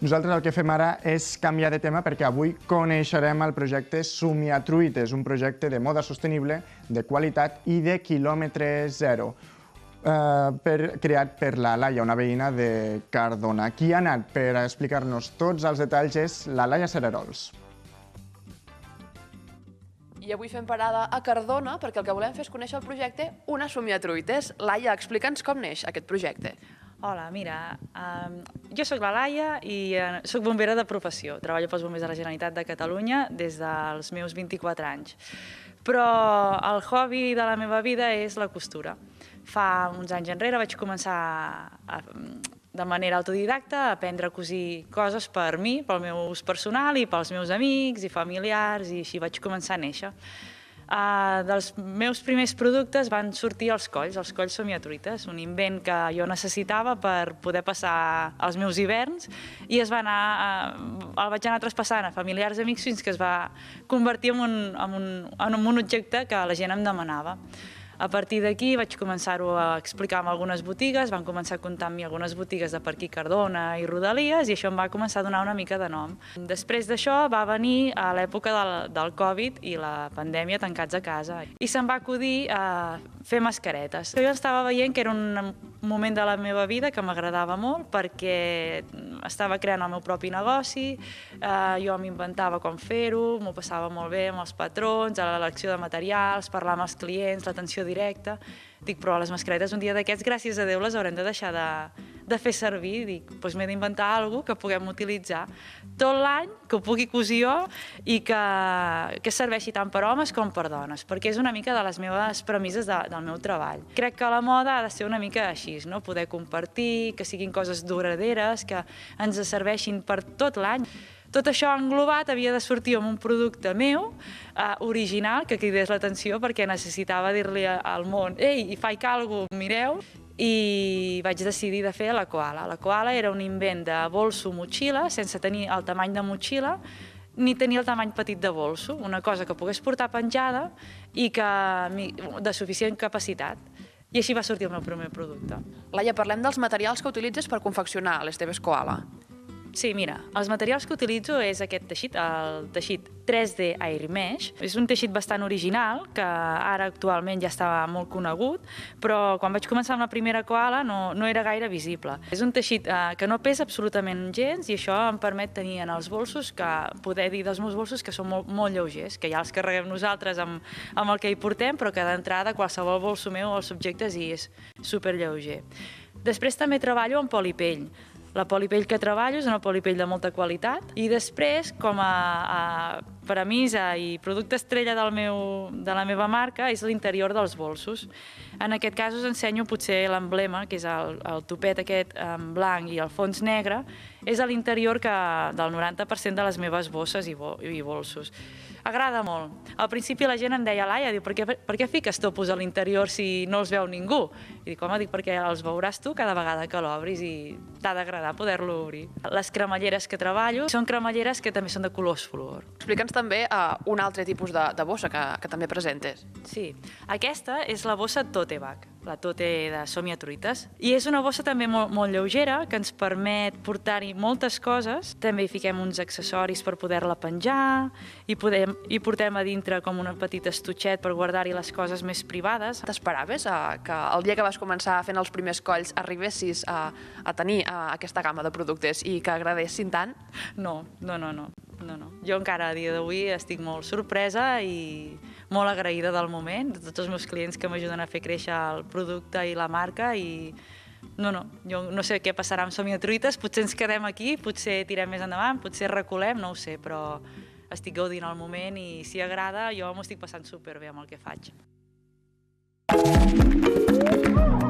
Nosaltres el que fem ara és canviar de tema perquè avui coneixerem el projecte És un projecte de moda sostenible, de qualitat i de quilòmetre zero. Uh, per, creat per la Laia, una veïna de Cardona. Qui ha anat per explicar-nos tots els detalls és la Laia Cererols. I avui fem parada a Cardona perquè el que volem fer és conèixer el projecte Una Somiatruites. Laia, explica'ns com neix aquest projecte. Hola, mira, um, jo sóc la Laia i uh, sóc bombera de professió. Treballo pels bombers de la Generalitat de Catalunya des dels meus 24 anys. Però el hobby de la meva vida és la costura. Fa uns anys enrere vaig començar a, de manera autodidacta a aprendre a cosir coses per mi, pel meu ús personal i pels meus amics i familiars, i així vaig començar a néixer. Uh, dels meus primers productes van sortir els colls, els colls somiatruites, un invent que jo necessitava per poder passar els meus hiverns i es va anar, uh, el vaig anar traspassant a familiars i amics fins que es va convertir en un, en un, en un objecte que la gent em demanava. A partir d'aquí vaig començar-ho a explicar en algunes botigues, van començar a comptar amb mi algunes botigues de per aquí Cardona i Rodalies i això em va començar a donar una mica de nom. Després d'això va venir a l'època del, del Covid i la pandèmia tancats a casa i se'm va acudir a fer mascaretes. Jo estava veient que era un moment de la meva vida que m'agradava molt perquè estava creant el meu propi negoci, eh, jo m'inventava com fer-ho, m'ho passava molt bé amb els patrons, a l'elecció de materials, parlar amb els clients, l'atenció directa. Dic, però les mascaretes un dia d'aquests, gràcies a Déu, les haurem de deixar de, de fer servir. Dic, doncs m'he d'inventar alguna que puguem utilitzar tot l'any, que ho pugui cosir jo i que, que serveixi tant per homes com per dones, perquè és una mica de les meves premisses de, del meu treball. Crec que la moda ha de ser una mica així, no? poder compartir, que siguin coses duraderes, que ens serveixin per tot l'any. Tot això englobat havia de sortir amb un producte meu, eh, original, que cridés l'atenció perquè necessitava dir-li al món «Ei, hi faig alguna cosa, mireu!» i vaig decidir de fer la koala. La koala era un invent de bolso motxilla, sense tenir el tamany de motxilla, ni tenir el tamany petit de bolso, una cosa que pogués portar penjada i que de suficient capacitat. I així va sortir el meu primer producte. Laia, parlem dels materials que utilitzes per confeccionar les teves koala. Sí, mira, els materials que utilitzo és aquest teixit, el teixit 3D Air Mesh. És un teixit bastant original, que ara actualment ja estava molt conegut, però quan vaig començar amb la primera koala no, no era gaire visible. És un teixit eh, que no pesa absolutament gens i això em permet tenir en els bolsos, que poder dir dels meus bolsos que són molt, molt lleugers, que ja els carreguem nosaltres amb, amb el que hi portem, però que d'entrada qualsevol bolso meu els subjectes i és superlleuger. Després també treballo amb polipell. La polipell que treballo és una polipell de molta qualitat i després, com a, a premissa i producte estrella del meu, de la meva marca és l'interior dels bolsos. En aquest cas us ensenyo potser l'emblema, que és el, el topet aquest en blanc i el fons negre, és a l'interior que del 90% de les meves bosses i, bo, i bolsos. Agrada molt. Al principi la gent em deia, Laia, diu, per què, per què fiques topos a l'interior si no els veu ningú? I dic, home, dic, perquè els veuràs tu cada vegada que l'obris i t'ha d'agradar poder-lo obrir. Les cremalleres que treballo són cremalleres que també són de colors fluor. Explica'ns també a un altre tipus de, de bossa que, que també presentes. Sí, aquesta és la bossa Tote Bag, la Tote de Somia Truites. I és una bossa també molt, molt lleugera, que ens permet portar-hi moltes coses. També hi fiquem uns accessoris per poder-la penjar, i, podem, i portem a dintre com un petit estutxet per guardar-hi les coses més privades. T'esperaves eh, que el dia que vas començar fent els primers colls arribessis a, a tenir a, eh, aquesta gamma de productes i que agradessin tant? No, no, no, no no, no. Jo encara a dia d'avui estic molt sorpresa i molt agraïda del moment, de tots els meus clients que m'ajuden a fer créixer el producte i la marca i no, no, jo no sé què passarà amb Somia Truites, potser ens quedem aquí, potser tirem més endavant, potser recolem, no ho sé, però estic gaudint el moment i si agrada jo m'ho estic passant superbé amb el que faig. Thank you.